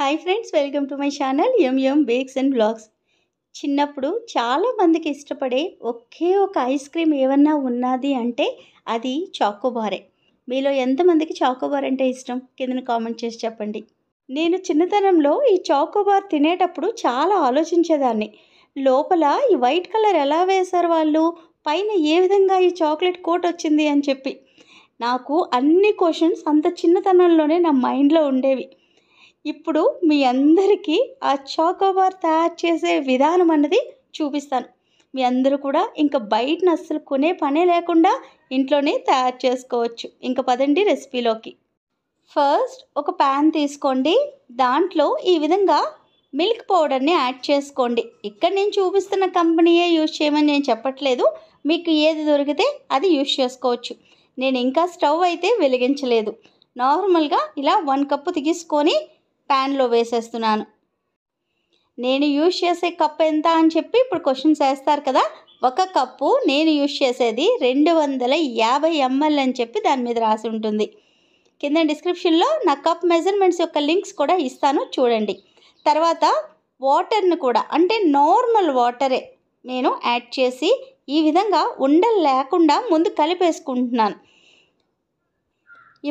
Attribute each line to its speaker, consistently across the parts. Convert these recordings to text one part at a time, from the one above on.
Speaker 1: hi friends welcome to my channel MM bakes and blogs చిన్నప్పుడు చాలామందికి ఇష్టపడే ఒకే ఒక ఐస్ క్రీమ్ ఏమన్నా ఉన్నది అంటే అది చాకోబారే మీలో ఎంతమందికి చాకోబార్ అంటే ఇష్టం కింద కామెంట్ చేసి చెప్పండి నేను చిన్నతనంలో ఈ చాకోబార్ తినేటప్పుడు చాలా ఆలోచించేదాన్ని లోపల ఈ వైట్ కలర్ ఎలా వేశారు వాళ్ళు పైన ఏ విధంగా ఈ చాక్లెట్ కోట్ వచ్చింది అని చెప్పి నాకు అన్ని క్వశ్చన్స్ అంత చిన్నతనంలోనే నా మైండ్లో ఉండేవి ఇప్పుడు మీ అందరికీ ఆ చాకోబార్ తయారు చేసే విధానం అన్నది చూపిస్తాను మీ అందరూ కూడా ఇంకా బయటను అస్సలు కొనే పనే లేకుండా ఇంట్లోనే తయారు చేసుకోవచ్చు ఇంకా పదండి రెసిపీలోకి ఫస్ట్ ఒక ప్యాన్ తీసుకోండి దాంట్లో ఈ విధంగా మిల్క్ పౌడర్ని యాడ్ చేసుకోండి ఇక్కడ నేను చూపిస్తున్న కంపెనీయే యూజ్ చేయమని నేను చెప్పట్లేదు మీకు ఏది దొరికితే అది యూజ్ చేసుకోవచ్చు నేను ఇంకా స్టవ్ అయితే వెలిగించలేదు నార్మల్గా ఇలా వన్ కప్పు తీసుకొని ప్యాన్లో వేసేస్తున్నాను నేను యూజ్ చేసే కప్ ఎంత అని చెప్పి ఇప్పుడు క్వశ్చన్స్ వేస్తారు కదా ఒక కప్పు నేను యూజ్ చేసేది రెండు వందల యాభై ఎంఎల్ అని చెప్పి దాని మీద రాసి ఉంటుంది కింద డిస్క్రిప్షన్లో నా కప్ మెజర్మెంట్స్ యొక్క లింక్స్ కూడా ఇస్తాను చూడండి తర్వాత వాటర్ను కూడా అంటే నార్మల్ వాటరే నేను యాడ్ చేసి ఈ విధంగా ఉండలు లేకుండా ముందు కలిపేసుకుంటున్నాను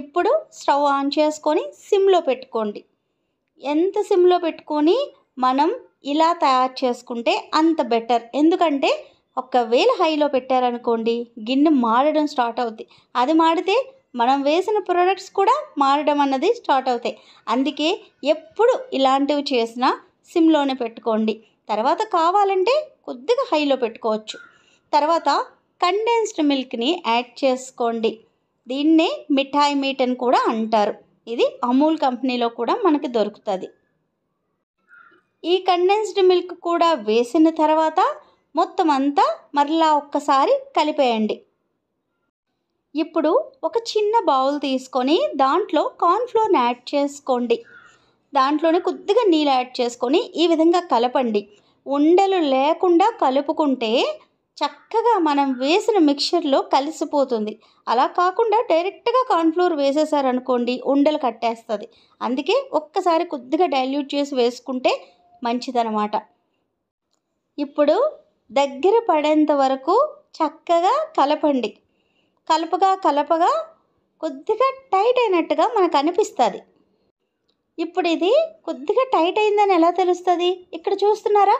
Speaker 1: ఇప్పుడు స్టవ్ ఆన్ చేసుకొని సిమ్లో పెట్టుకోండి ఎంత సిమ్లో పెట్టుకొని మనం ఇలా తయారు చేసుకుంటే అంత బెటర్ ఎందుకంటే ఒకవేళ హైలో పెట్టారనుకోండి గిన్నె మాడడం స్టార్ట్ అవుతుంది అది మాడితే మనం వేసిన ప్రోడక్ట్స్ కూడా మారడం అన్నది స్టార్ట్ అవుతాయి అందుకే ఎప్పుడు ఇలాంటివి చేసినా సిమ్లోనే పెట్టుకోండి తర్వాత కావాలంటే కొద్దిగా హైలో పెట్టుకోవచ్చు తర్వాత కండెన్స్డ్ మిల్క్ని యాడ్ చేసుకోండి దీన్నే మిఠాయి మీట్ అని కూడా అంటారు ఇది అమూల్ కంపెనీలో కూడా మనకి దొరుకుతుంది ఈ కండెన్స్డ్ మిల్క్ కూడా వేసిన తర్వాత మొత్తం అంతా మరలా ఒక్కసారి కలిపేయండి ఇప్పుడు ఒక చిన్న బౌల్ తీసుకొని దాంట్లో కార్న్ఫ్లోర్ యాడ్ చేసుకోండి దాంట్లోనే కొద్దిగా నీళ్ళు యాడ్ చేసుకొని ఈ విధంగా కలపండి ఉండలు లేకుండా కలుపుకుంటే చక్కగా మనం వేసిన మిక్చర్లో కలిసిపోతుంది అలా కాకుండా డైరెక్ట్గా కార్న్ఫ్లోర్ వేసేసారనుకోండి ఉండలు కట్టేస్తుంది అందుకే ఒక్కసారి కొద్దిగా డైల్యూట్ చేసి వేసుకుంటే మంచిదనమాట ఇప్పుడు దగ్గర పడేంత వరకు చక్కగా కలపండి కలపగా కలపగా కొద్దిగా టైట్ అయినట్టుగా మనకు అనిపిస్తుంది ఇప్పుడు ఇది కొద్దిగా టైట్ అయిందని ఎలా తెలుస్తుంది ఇక్కడ చూస్తున్నారా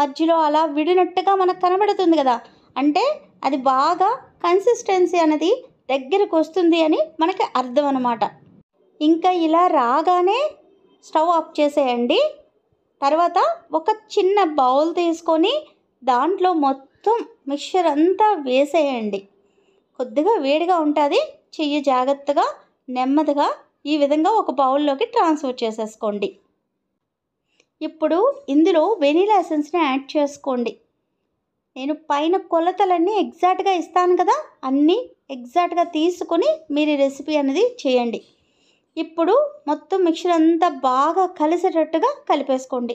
Speaker 1: మధ్యలో అలా విడినట్టుగా మనకు కనబడుతుంది కదా అంటే అది బాగా కన్సిస్టెన్సీ అనేది దగ్గరకు వస్తుంది అని మనకి అర్థం అనమాట ఇంకా ఇలా రాగానే స్టవ్ ఆఫ్ చేసేయండి తర్వాత ఒక చిన్న బౌల్ తీసుకొని దాంట్లో మొత్తం మిక్చర్ అంతా వేసేయండి కొద్దిగా వేడిగా ఉంటుంది చెయ్యి జాగ్రత్తగా నెమ్మదిగా ఈ విధంగా ఒక బౌల్లోకి ట్రాన్స్ఫర్ చేసేసుకోండి ఇప్పుడు ఇందులో వెనీలా ఎసెన్స్ని యాడ్ చేసుకోండి నేను పైన కొలతలన్నీ ఎగ్జాక్ట్గా ఇస్తాను కదా అన్నీ ఎగ్జాక్ట్గా తీసుకొని మీరు ఈ రెసిపీ అనేది చేయండి ఇప్పుడు మొత్తం మిక్సర్ అంతా బాగా కలిసేటట్టుగా కలిపేసుకోండి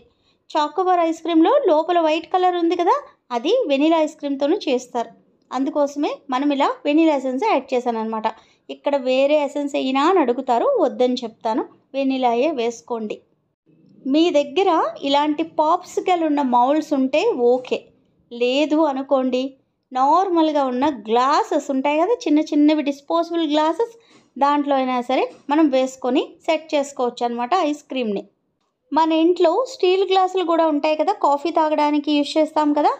Speaker 1: చాకోబార్ ఐస్ క్రీమ్లో లోపల వైట్ కలర్ ఉంది కదా అది వెనీలా ఐస్ క్రీమ్తోనూ చేస్తారు అందుకోసమే మనం ఇలా వెనీలా ఎసెన్స్ యాడ్ చేశాను అనమాట ఇక్కడ వేరే ఎసెన్స్ అయినా అని అడుగుతారు వద్దని చెప్తాను వెనీలాయే వేసుకోండి మీ దగ్గర ఇలాంటి పాప్సికల్ ఉన్న మౌల్స్ ఉంటే ఓకే లేదు అనుకోండి నార్మల్గా ఉన్న గ్లాసెస్ ఉంటాయి కదా చిన్న చిన్నవి డిస్పోజబుల్ గ్లాసెస్ దాంట్లో అయినా సరే మనం వేసుకొని సెట్ చేసుకోవచ్చు అనమాట ఐస్ క్రీమ్ని మన ఇంట్లో స్టీల్ గ్లాసులు కూడా ఉంటాయి కదా కాఫీ తాగడానికి యూజ్ చేస్తాం కదా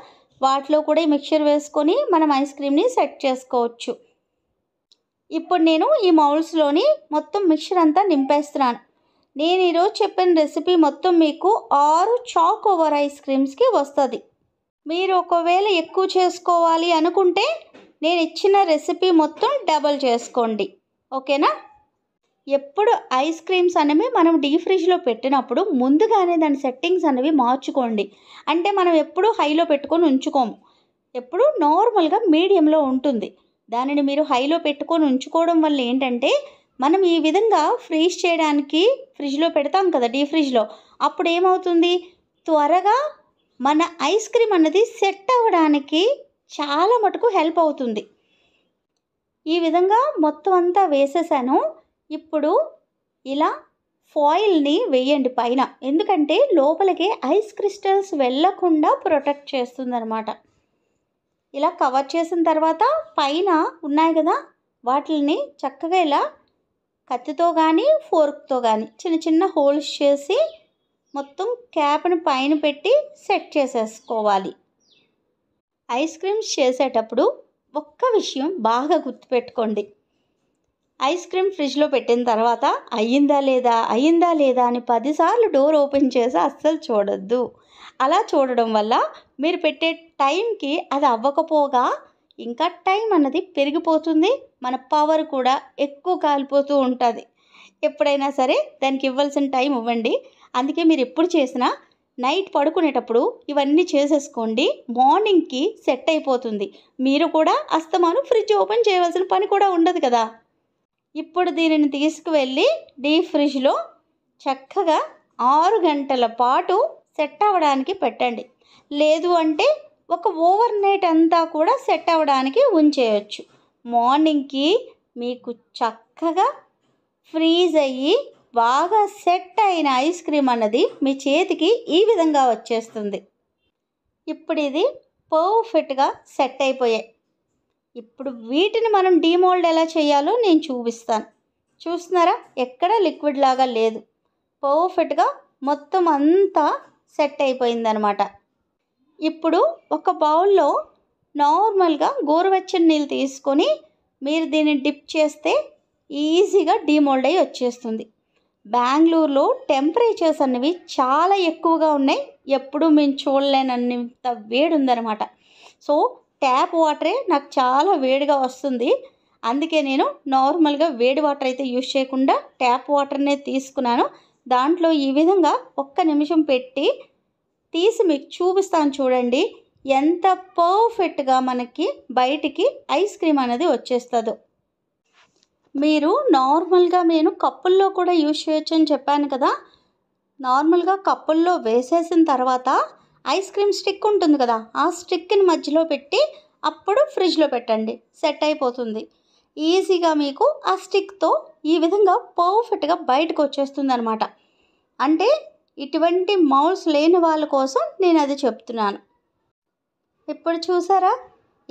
Speaker 1: వాటిలో కూడా ఈ మిక్చర్ వేసుకొని మనం ఐస్ క్రీమ్ని సెట్ చేసుకోవచ్చు ఇప్పుడు నేను ఈ మౌల్స్లోని మొత్తం మిక్చర్ అంతా నింపేస్తున్నాను నేను ఈరోజు చెప్పిన రెసిపీ మొత్తం మీకు ఆరు చాకోవర్ ఐస్ క్రీమ్స్కి వస్తుంది మీరు ఒకవేళ ఎక్కువ చేసుకోవాలి అనుకుంటే నేను ఇచ్చిన రెసిపీ మొత్తం డబల్ చేసుకోండి ఓకేనా ఎప్పుడు ఐస్ క్రీమ్స్ అనేవి మనం డీ ఫ్రిడ్జ్లో పెట్టినప్పుడు ముందుగానే దాని సెట్టింగ్స్ అనేవి మార్చుకోండి అంటే మనం ఎప్పుడు హైలో పెట్టుకొని ఉంచుకోము ఎప్పుడు నార్మల్గా మీడియంలో ఉంటుంది దానిని మీరు హైలో పెట్టుకొని ఉంచుకోవడం వల్ల ఏంటంటే మనం ఈ విధంగా ఫ్రీజ్ చేయడానికి ఫ్రిడ్జ్లో పెడతాం కదా డీ ఫ్రిడ్జ్లో అప్పుడు ఏమవుతుంది త్వరగా మన ఐస్ క్రీమ్ అన్నది సెట్ అవ్వడానికి చాలా మటుకు హెల్ప్ అవుతుంది ఈ విధంగా మొత్తం అంతా వేసేసాను ఇప్పుడు ఇలా ఫాయిల్ని వేయండి పైన ఎందుకంటే లోపలికి ఐస్ క్రిస్టల్స్ వెళ్ళకుండా ప్రొటెక్ట్ చేస్తుందన్నమాట ఇలా కవర్ చేసిన తర్వాత పైన ఉన్నాయి కదా వాటిని చక్కగా ఇలా కత్తితో కానీ ఫోర్క్తో కానీ చిన్న చిన్న హోల్స్ చేసి మొత్తం క్యాప్ని పైన పెట్టి సెట్ చేసేసుకోవాలి ఐస్ క్రీమ్స్ చేసేటప్పుడు ఒక్క విషయం బాగా గుర్తుపెట్టుకోండి ఐస్ క్రీమ్ ఫ్రిడ్జ్లో పెట్టిన తర్వాత అయ్యిందా లేదా అయ్యిందా లేదా అని పదిసార్లు డోర్ ఓపెన్ చేసి అస్సలు చూడొద్దు అలా చూడడం వల్ల మీరు పెట్టే టైంకి అది అవ్వకపోగా ఇంకా టైం అన్నది పెరిగిపోతుంది మన పవర్ కూడా ఎక్కువ కాలిపోతూ ఉంటుంది ఎప్పుడైనా సరే దానికి ఇవ్వాల్సిన టైం ఇవ్వండి అందుకే మీరు ఎప్పుడు చేసినా నైట్ పడుకునేటప్పుడు ఇవన్నీ చేసేసుకోండి మార్నింగ్కి సెట్ అయిపోతుంది మీరు కూడా అస్తమాను ఫ్రిడ్జ్ ఓపెన్ చేయవలసిన పని కూడా ఉండదు కదా ఇప్పుడు దీనిని తీసుకువెళ్ళి డీప్ ఫ్రిడ్జ్లో చక్కగా ఆరు గంటల పాటు సెట్ అవ్వడానికి పెట్టండి లేదు అంటే ఒక ఓవర్ నైట్ అంతా కూడా సెట్ అవ్వడానికి ఉంచేయచ్చు మార్నింగ్కి మీకు చక్కగా ఫ్రీజ్ అయ్యి బాగా సెట్ అయిన ఐస్ క్రీమ్ అన్నది మీ చేతికి ఈ విధంగా వచ్చేస్తుంది ఇప్పుడు ఇది పర్ఫెక్ట్గా సెట్ అయిపోయాయి ఇప్పుడు వీటిని మనం డీమోల్డ్ ఎలా చేయాలో నేను చూపిస్తాను చూస్తున్నారా ఎక్కడ లిక్విడ్ లాగా లేదు పర్ఫెక్ట్గా మొత్తం అంతా సెట్ అయిపోయిందనమాట ఇప్పుడు ఒక బౌల్లో నార్మల్గా గోరువెచ్చని నీళ్ళు తీసుకొని మీరు దీన్ని డిప్ చేస్తే ఈజీగా డిమోల్డ్ అయ్యి వచ్చేస్తుంది బెంగళూరులో టెంపరేచర్స్ అనేవి చాలా ఎక్కువగా ఉన్నాయి ఎప్పుడు మేము చూడలేనంత వేడి ఉందన్నమాట సో ట్యాప్ వాటరే నాకు చాలా వేడిగా వస్తుంది అందుకే నేను నార్మల్గా వేడి వాటర్ అయితే యూజ్ చేయకుండా ట్యాప్ వాటర్నే తీసుకున్నాను దాంట్లో ఈ విధంగా ఒక్క నిమిషం పెట్టి తీసి మీకు చూపిస్తాను చూడండి ఎంత పర్ఫెక్ట్గా మనకి బయటికి ఐస్ క్రీమ్ అనేది వచ్చేస్తుందో మీరు నార్మల్గా నేను కప్పుల్లో కూడా యూజ్ చేయొచ్చు అని చెప్పాను కదా నార్మల్గా కప్పుల్లో వేసేసిన తర్వాత ఐస్ క్రీమ్ స్టిక్ ఉంటుంది కదా ఆ స్టిక్ని మధ్యలో పెట్టి అప్పుడు ఫ్రిడ్జ్లో పెట్టండి సెట్ అయిపోతుంది ఈజీగా మీకు ఆ స్టిక్తో ఈ విధంగా పర్ఫెక్ట్గా బయటకు వచ్చేస్తుంది అనమాట అంటే ఇటువంటి మౌల్స్ లేని వాళ్ళ కోసం నేను అది చెప్తున్నాను ఇప్పుడు చూసారా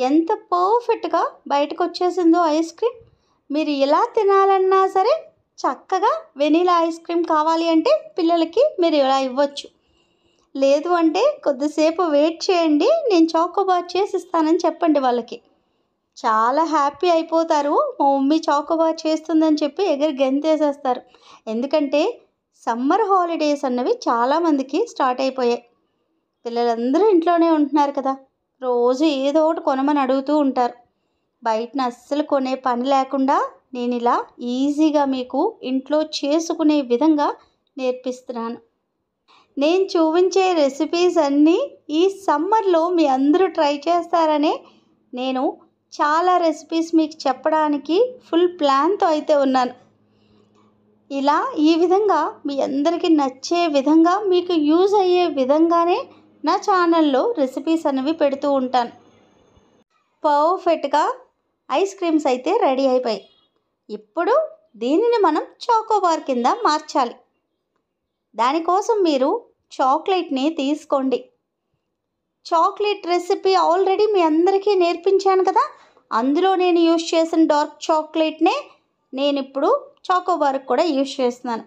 Speaker 1: ఎంత పర్ఫెక్ట్గా బయటకు వచ్చేసిందో ఐస్ క్రీమ్ మీరు ఎలా తినాలన్నా సరే చక్కగా వెనీలా ఐస్ క్రీమ్ కావాలి అంటే పిల్లలకి మీరు ఇలా ఇవ్వచ్చు లేదు అంటే కొద్దిసేపు వెయిట్ చేయండి నేను చేసి చేసిస్తానని చెప్పండి వాళ్ళకి చాలా హ్యాపీ అయిపోతారు మా మమ్మీ చాకోబార్ చేస్తుందని చెప్పి ఎగిరి గెంతేసేస్తారు ఎందుకంటే సమ్మర్ హాలిడేస్ అన్నవి చాలామందికి స్టార్ట్ అయిపోయాయి పిల్లలందరూ ఇంట్లోనే ఉంటున్నారు కదా రోజు ఏదో ఒకటి కొనమని అడుగుతూ ఉంటారు బయటను అస్సలు కొనే పని లేకుండా నేను ఇలా ఈజీగా మీకు ఇంట్లో చేసుకునే విధంగా నేర్పిస్తున్నాను నేను చూపించే రెసిపీస్ అన్నీ ఈ సమ్మర్లో మీ అందరూ ట్రై చేస్తారనే నేను చాలా రెసిపీస్ మీకు చెప్పడానికి ఫుల్ ప్లాన్తో అయితే ఉన్నాను ఇలా ఈ విధంగా మీ అందరికీ నచ్చే విధంగా మీకు యూజ్ అయ్యే విధంగానే నా ఛానల్లో రెసిపీస్ అనేవి పెడుతూ ఉంటాను పర్ఫెక్ట్గా ఐస్ క్రీమ్స్ అయితే రెడీ అయిపోయాయి ఇప్పుడు దీనిని మనం చాకోబార్ కింద మార్చాలి దానికోసం మీరు చాక్లెట్ని తీసుకోండి చాక్లెట్ రెసిపీ ఆల్రెడీ మీ అందరికీ నేర్పించాను కదా అందులో నేను యూజ్ చేసిన డార్క్ చాక్లెట్నే నేను ఇప్పుడు చాకోబార్ కూడా యూజ్ చేస్తున్నాను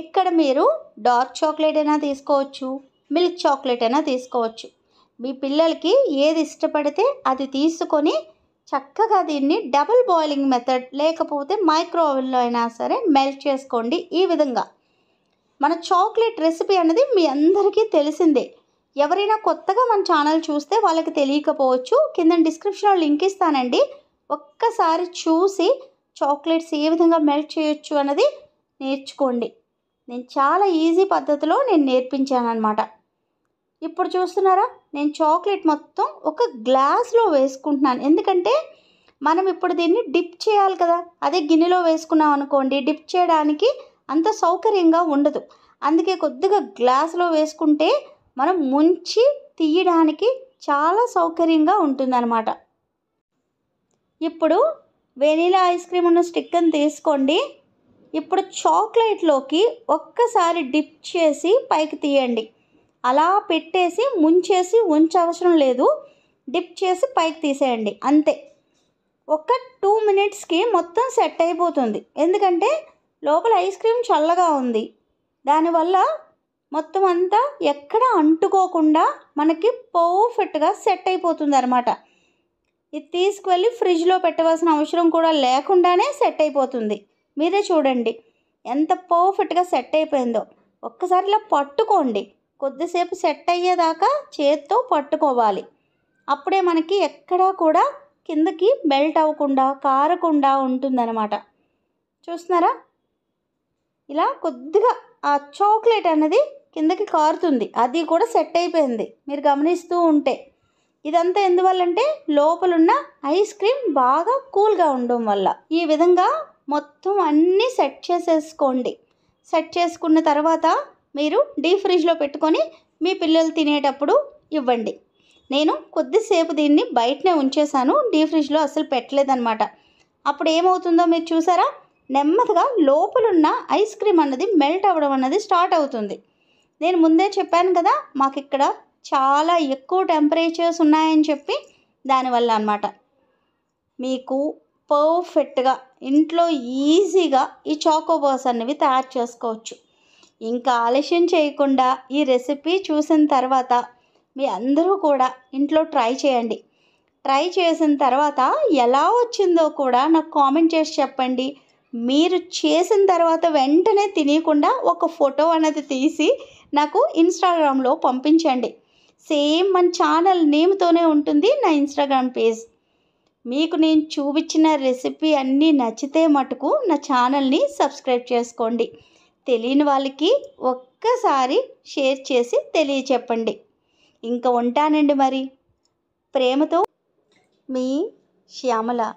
Speaker 1: ఇక్కడ మీరు డార్క్ చాక్లెట్ అయినా తీసుకోవచ్చు మిల్క్ చాక్లెట్ అయినా తీసుకోవచ్చు మీ పిల్లలకి ఏది ఇష్టపడితే అది తీసుకొని చక్కగా దీన్ని డబుల్ బాయిలింగ్ మెథడ్ లేకపోతే మైక్రోవెవ్లో అయినా సరే మెల్ట్ చేసుకోండి ఈ విధంగా మన చాక్లెట్ రెసిపీ అనేది మీ అందరికీ తెలిసిందే ఎవరైనా కొత్తగా మన ఛానల్ చూస్తే వాళ్ళకి తెలియకపోవచ్చు కింద డిస్క్రిప్షన్లో లింక్ ఇస్తానండి ఒక్కసారి చూసి చాక్లెట్స్ ఏ విధంగా మెల్ట్ చేయొచ్చు అన్నది నేర్చుకోండి నేను చాలా ఈజీ పద్ధతిలో నేను నేర్పించాను అనమాట ఇప్పుడు చూస్తున్నారా నేను చాక్లెట్ మొత్తం ఒక గ్లాస్లో వేసుకుంటున్నాను ఎందుకంటే మనం ఇప్పుడు దీన్ని డిప్ చేయాలి కదా అదే గిన్నెలో వేసుకున్నాం అనుకోండి డిప్ చేయడానికి అంత సౌకర్యంగా ఉండదు అందుకే కొద్దిగా గ్లాసులో వేసుకుంటే మనం ముంచి తీయడానికి చాలా సౌకర్యంగా ఉంటుందన్నమాట ఇప్పుడు వెనీలా ఐస్ క్రీమ్ ఉన్న స్టిక్ని తీసుకోండి ఇప్పుడు చాక్లెట్లోకి ఒక్కసారి డిప్ చేసి పైకి తీయండి అలా పెట్టేసి ముంచేసి ఉంచవసరం లేదు డిప్ చేసి పైకి తీసేయండి అంతే ఒక టూ మినిట్స్కి మొత్తం సెట్ అయిపోతుంది ఎందుకంటే లోపల ఐస్ క్రీమ్ చల్లగా ఉంది దానివల్ల మొత్తం అంతా ఎక్కడ అంటుకోకుండా మనకి పర్ఫెక్ట్గా సెట్ అయిపోతుంది అనమాట ఇది తీసుకువెళ్ళి ఫ్రిడ్జ్లో పెట్టవలసిన అవసరం కూడా లేకుండానే సెట్ అయిపోతుంది మీరే చూడండి ఎంత పర్ఫెక్ట్గా సెట్ అయిపోయిందో ఒక్కసారి ఇలా పట్టుకోండి కొద్దిసేపు సెట్ అయ్యేదాకా చేత్తో పట్టుకోవాలి అప్పుడే మనకి ఎక్కడా కూడా కిందకి బెల్ట్ అవ్వకుండా కారకుండా ఉంటుందన్నమాట చూస్తున్నారా ఇలా కొద్దిగా ఆ చాక్లెట్ అనేది కిందకి కారుతుంది అది కూడా సెట్ అయిపోయింది మీరు గమనిస్తూ ఉంటే ఇదంతా ఎందువల్లంటే లోపలున్న ఐస్ క్రీమ్ బాగా కూల్గా ఉండడం వల్ల ఈ విధంగా మొత్తం అన్నీ సెట్ చేసేసుకోండి సెట్ చేసుకున్న తర్వాత మీరు డీప్ ఫ్రిడ్జ్లో పెట్టుకొని మీ పిల్లలు తినేటప్పుడు ఇవ్వండి నేను కొద్దిసేపు దీన్ని బయటనే ఉంచేశాను డీప్ ఫ్రిడ్జ్లో అసలు పెట్టలేదనమాట అప్పుడు ఏమవుతుందో మీరు చూసారా నెమ్మదిగా లోపలున్న ఐస్ క్రీమ్ అన్నది మెల్ట్ అవ్వడం అన్నది స్టార్ట్ అవుతుంది నేను ముందే చెప్పాను కదా మాకు ఇక్కడ చాలా ఎక్కువ టెంపరేచర్స్ ఉన్నాయని చెప్పి దానివల్ల అనమాట మీకు పర్ఫెక్ట్గా ఇంట్లో ఈజీగా ఈ చాకోబాస్ అనేవి తయారు చేసుకోవచ్చు ఇంకా ఆలస్యం చేయకుండా ఈ రెసిపీ చూసిన తర్వాత మీ అందరూ కూడా ఇంట్లో ట్రై చేయండి ట్రై చేసిన తర్వాత ఎలా వచ్చిందో కూడా నాకు కామెంట్ చేసి చెప్పండి మీరు చేసిన తర్వాత వెంటనే తినకుండా ఒక ఫోటో అనేది తీసి నాకు ఇన్స్టాగ్రామ్లో పంపించండి సేమ్ మన ఛానల్ నేమ్తోనే ఉంటుంది నా ఇన్స్టాగ్రామ్ పేజ్ మీకు నేను చూపించిన రెసిపీ అన్నీ నచ్చితే మటుకు నా ఛానల్ని సబ్స్క్రైబ్ చేసుకోండి తెలియని వాళ్ళకి ఒక్కసారి షేర్ చేసి తెలియచెప్పండి ఇంకా ఉంటానండి మరి ప్రేమతో మీ శ్యామల